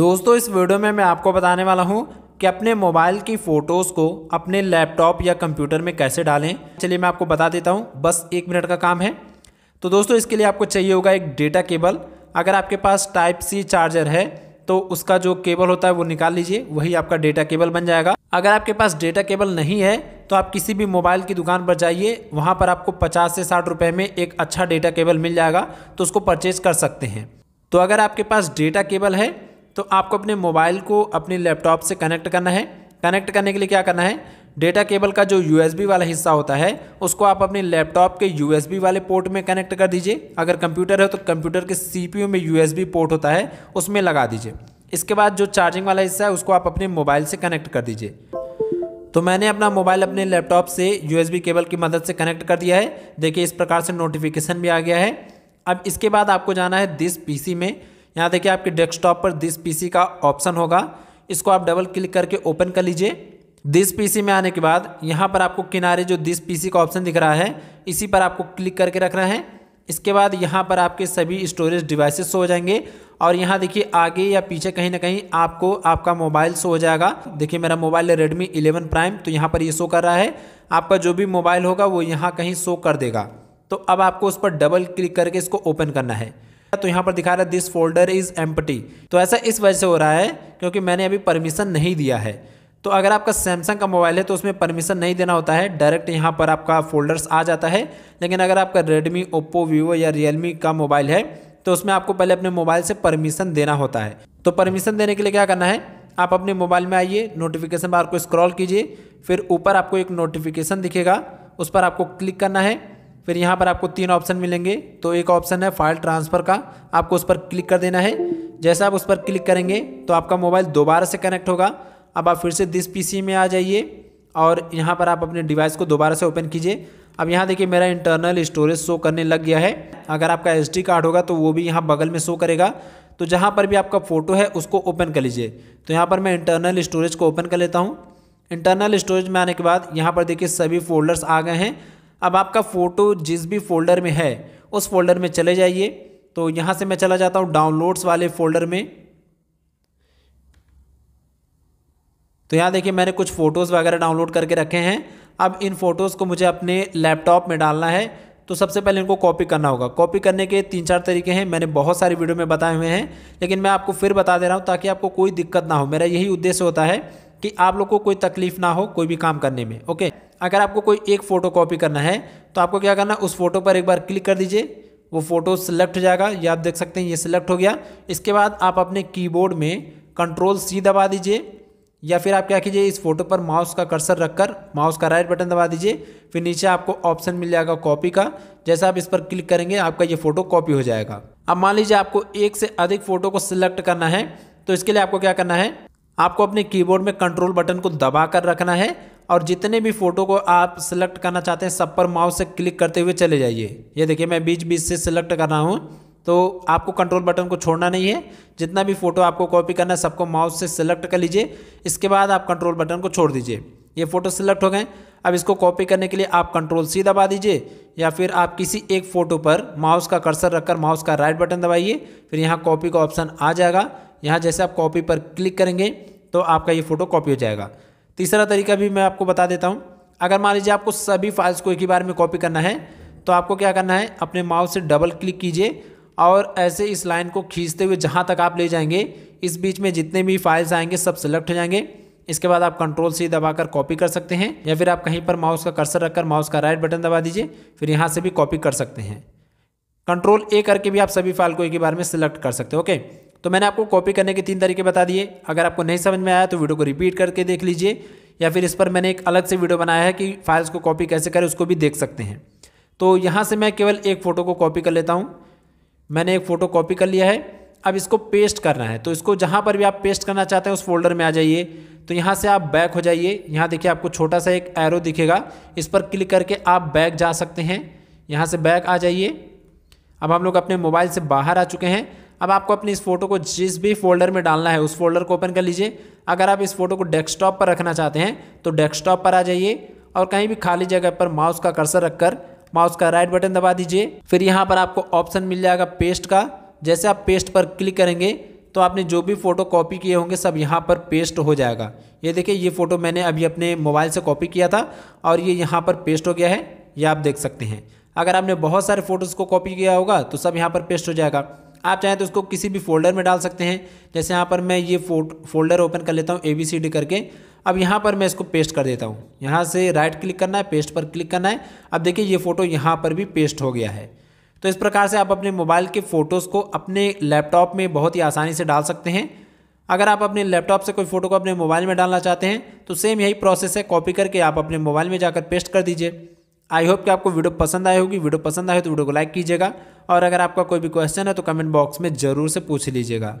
दोस्तों इस वीडियो में मैं आपको बताने वाला हूँ कि अपने मोबाइल की फ़ोटोज़ को अपने लैपटॉप या कंप्यूटर में कैसे डालें चलिए मैं आपको बता देता हूँ बस एक मिनट का काम है तो दोस्तों इसके लिए आपको चाहिए होगा एक डेटा केबल अगर आपके पास टाइप सी चार्जर है तो उसका जो केबल होता है वो निकाल लीजिए वही आपका डेटा केबल बन जाएगा अगर आपके पास डेटा केबल नहीं है तो आप किसी भी मोबाइल की दुकान पर जाइए वहाँ पर आपको पचास से साठ रुपये में एक अच्छा डेटा केबल मिल जाएगा तो उसको परचेज़ कर सकते हैं तो अगर आपके पास डेटा केबल है तो आपको अपने मोबाइल को अपने लैपटॉप से कनेक्ट करना है कनेक्ट करने के लिए क्या करना है डेटा केबल का जो यूएसबी वाला हिस्सा होता है उसको आप अपने लैपटॉप के यूएसबी वाले पोर्ट में कनेक्ट कर दीजिए अगर कंप्यूटर है तो कंप्यूटर के सीपीयू में यूएसबी पोर्ट होता है उसमें लगा दीजिए इसके बाद जो चार्जिंग वाला हिस्सा है उसको आप अपने मोबाइल से कनेक्ट कर दीजिए तो मैंने अपना मोबाइल अपने लैपटॉप से यू केबल की मदद से कनेक्ट कर दिया है देखिए इस प्रकार से नोटिफिकेशन भी आ गया है अब इसके बाद आपको जाना है दिस पी में यहाँ देखिए आपके डेस्कटॉप पर दिस पीसी का ऑप्शन होगा इसको आप डबल क्लिक करके ओपन कर लीजिए दिस पीसी में आने के बाद यहाँ पर आपको किनारे जो दिस पीसी का ऑप्शन दिख रहा है इसी पर आपको क्लिक करके रखना है इसके बाद यहाँ पर आपके सभी स्टोरेज डिवाइसेस हो जाएंगे और यहाँ देखिए आगे या पीछे कहीं ना कहीं आपको आपका मोबाइल शो हो जाएगा देखिए मेरा मोबाइल है रेडमी इलेवन प्राइम तो यहाँ पर ये यह शो कर रहा है आपका जो भी मोबाइल होगा वो यहाँ कहीं शो कर देगा तो अब आपको उस पर डबल क्लिक करके इसको ओपन करना है तो यहाँ पर दिखा रहा है दिस फोल्डर इज एम्पटी तो ऐसा इस वजह से हो रहा है क्योंकि मैंने अभी परमिशन नहीं दिया है तो अगर आपका सैमसंग का मोबाइल है तो उसमें परमिशन नहीं देना होता है डायरेक्ट यहाँ पर आपका फोल्डर्स आ जाता है लेकिन अगर आपका रेडमी ओप्पो वीवो या रियलमी का मोबाइल है तो उसमें आपको पहले अपने मोबाइल से परमिशन देना होता है तो परमिशन देने के लिए क्या करना है आप अपने मोबाइल में आइए नोटिफिकेशन बार को स्क्रॉल कीजिए फिर ऊपर आपको एक नोटिफिकेशन दिखेगा उस पर आपको क्लिक करना है फिर यहाँ पर आपको तीन ऑप्शन मिलेंगे तो एक ऑप्शन है फाइल ट्रांसफ़र का आपको उस पर क्लिक कर देना है जैसा आप उस पर क्लिक करेंगे तो आपका मोबाइल दोबारा से कनेक्ट होगा अब आप फिर से दिस पीसी में आ जाइए और यहाँ पर आप अपने डिवाइस को दोबारा से ओपन कीजिए अब यहाँ देखिए मेरा इंटरनल स्टोरेज शो करने लग गया है अगर आपका एस कार्ड होगा तो वो भी यहाँ बगल में शो करेगा तो जहाँ पर भी आपका फ़ोटो है उसको ओपन कर लीजिए तो यहाँ पर मैं इंटरनल स्टोरेज को ओपन कर लेता हूँ इंटरनल स्टोरेज में आने के बाद यहाँ पर देखिए सभी फोल्डर्स आ गए हैं अब आपका फ़ोटो जिस भी फोल्डर में है उस फोल्डर में चले जाइए तो यहाँ से मैं चला जाता हूँ डाउनलोड्स वाले फोल्डर में तो यहाँ देखिए मैंने कुछ फ़ोटोज़ वगैरह डाउनलोड करके रखे हैं अब इन फ़ोटोज़ को मुझे अपने लैपटॉप में डालना है तो सबसे पहले इनको कॉपी करना होगा कॉपी करने के तीन चार तरीके हैं मैंने बहुत सारी वीडियो में बताए हुए हैं लेकिन मैं आपको फिर बता दे रहा हूँ ताकि आपको कोई दिक्कत ना हो मेरा यही उद्देश्य होता है कि आप लोग को कोई तकलीफ़ ना हो कोई भी काम करने में ओके अगर आपको कोई एक फ़ोटो कॉपी करना है तो आपको क्या करना उस फोटो पर एक बार क्लिक कर दीजिए वो फ़ोटो सिलेक्ट हो जाएगा या आप देख सकते हैं ये सिलेक्ट हो गया इसके बाद आप अपने कीबोर्ड में कंट्रोल सी दबा दीजिए या फिर आप क्या कीजिए इस फोटो पर माउस का कर्सर रखकर माउस का राइट बटन दबा दीजिए फिर नीचे आपको ऑप्शन मिल जाएगा कॉपी का जैसा आप इस पर क्लिक करेंगे आपका ये फ़ोटो कॉपी हो जाएगा अब मान लीजिए आपको एक से अधिक फ़ोटो को सिलेक्ट करना है तो इसके लिए आपको क्या करना है आपको अपने कीबोर्ड में कंट्रोल बटन को दबा कर रखना है और जितने भी फ़ोटो को आप सिलेक्ट करना चाहते हैं सब पर माउस से क्लिक करते हुए चले जाइए ये देखिए मैं बीच बीच से सिलेक्ट कर रहा हूँ तो आपको कंट्रोल बटन को छोड़ना नहीं है जितना भी फ़ोटो आपको कॉपी करना है सबको माउस से सिलेक्ट कर लीजिए इसके बाद आप कंट्रोल बटन को छोड़ दीजिए ये फ़ोटो सिलेक्ट हो गए अब इसको कॉपी करने के लिए आप कंट्रोल सी दबा दीजिए या फिर आप किसी एक फ़ोटो पर माउस का कर्सर रखकर माउस का राइट बटन दबाइए फिर यहाँ कॉपी का ऑप्शन आ जाएगा यहाँ जैसे आप कॉपी पर क्लिक करेंगे तो आपका ये फ़ोटो कॉपी हो जाएगा तीसरा तरीका भी मैं आपको बता देता हूँ अगर मान लीजिए आपको सभी फाइल्स को एक ही बार में कॉपी करना है तो आपको क्या करना है अपने माउस से डबल क्लिक कीजिए और ऐसे इस लाइन को खींचते हुए जहाँ तक आप ले जाएंगे इस बीच में जितने भी फाइल्स आएंगे सब सेलेक्ट हो जाएंगे इसके बाद आप कंट्रोल से दबाकर कॉपी कर सकते हैं या फिर आप कहीं पर माउस का कर्सर रखकर माउस का राइट बटन दबा दीजिए फिर यहाँ से भी कॉपी कर सकते हैं कंट्रोल ए करके भी आप सभी फाइल को एक ही बार में सेलेक्ट कर सकते हैं ओके तो मैंने आपको कॉपी करने के तीन तरीके बता दिए अगर आपको नहीं समझ में आया तो वीडियो को रिपीट करके देख लीजिए या फिर इस पर मैंने एक अलग से वीडियो बनाया है कि फाइल्स को कॉपी कैसे करें उसको भी देख सकते हैं तो यहाँ से मैं केवल एक फ़ोटो को कॉपी कर लेता हूँ मैंने एक फ़ोटो कॉपी कर लिया है अब इसको पेस्ट करना है तो इसको जहाँ पर भी आप पेस्ट करना चाहते हैं उस फोल्डर में आ जाइए तो यहाँ से आप बैक हो जाइए यहाँ देखिए आपको छोटा सा एक एरो दिखेगा इस पर क्लिक करके आप बैक जा सकते हैं यहाँ से बैक आ जाइए अब हम लोग अपने मोबाइल से बाहर आ चुके हैं अब आपको अपनी इस फोटो को जिस भी फोल्डर में डालना है उस फोल्डर को ओपन कर लीजिए अगर आप इस फोटो को डेस्कटॉप पर रखना चाहते हैं तो डेस्कटॉप पर आ जाइए और कहीं भी खाली जगह पर माउस का कर्सर रखकर माउस का राइट बटन दबा दीजिए फिर यहाँ पर आपको ऑप्शन मिल जाएगा पेस्ट का जैसे आप पेस्ट पर क्लिक करेंगे तो आपने जो भी फ़ोटो कॉपी किए होंगे सब यहाँ पर पेस्ट हो जाएगा ये देखिए ये फ़ोटो मैंने अभी अपने मोबाइल से कॉपी किया था और ये यहाँ पर पेस्ट हो गया है ये आप देख सकते हैं अगर आपने बहुत सारे फ़ोटोज़ को कॉपी किया होगा तो सब यहाँ पर पेस्ट हो जाएगा आप चाहें तो उसको किसी भी फोल्डर में डाल सकते हैं जैसे यहाँ पर मैं ये फोल्डर ओपन कर लेता हूँ ए बी सी डी करके अब यहाँ पर मैं इसको पेस्ट कर देता हूँ यहाँ से राइट क्लिक करना है पेस्ट पर क्लिक करना है अब देखिए ये फ़ोटो यहाँ पर भी पेस्ट हो गया है तो इस प्रकार से आप अपने मोबाइल के फ़ोटोज़ को अपने लैपटॉप में बहुत ही आसानी से डाल सकते हैं अगर आप अपने लैपटॉप से कोई फ़ोटो को अपने मोबाइल में डालना चाहते हैं तो सेम यही प्रोसेस है कॉपी करके आप अपने मोबाइल में जाकर पेस्ट कर दीजिए आई होप कि आपको वीडियो पसंद आई होगी वीडियो पसंद आए तो वीडियो को लाइक कीजिएगा और अगर आपका कोई भी क्वेश्चन है तो कमेंट बॉक्स में ज़रूर से पूछ लीजिएगा